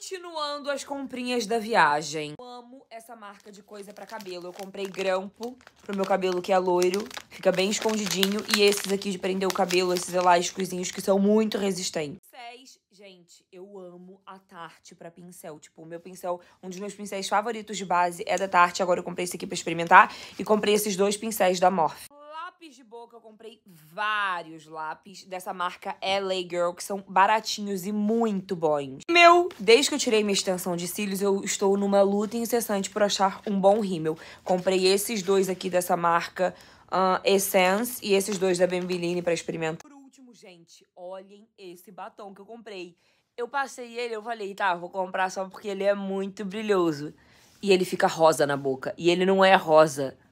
Continuando as comprinhas da viagem. Eu amo essa marca de coisa para cabelo. Eu comprei grampo pro meu cabelo que é loiro, fica bem escondidinho. E esses aqui de prender o cabelo, esses elásticos que são muito resistentes. Pincéis, gente, eu amo a Tarte para pincel. Tipo, o meu pincel, um dos meus pincéis favoritos de base é da Tarte. Agora eu comprei esse aqui para experimentar e comprei esses dois pincéis da Morphe lápis de boca, eu comprei vários lápis dessa marca LA Girl, que são baratinhos e muito bons. Meu, desde que eu tirei minha extensão de cílios, eu estou numa luta incessante por achar um bom rímel. Comprei esses dois aqui dessa marca uh, Essence e esses dois da Bembeline para experimentar. Por último, gente, olhem esse batom que eu comprei. Eu passei ele, eu falei, tá, vou comprar só porque ele é muito brilhoso. E ele fica rosa na boca. E ele não é rosa.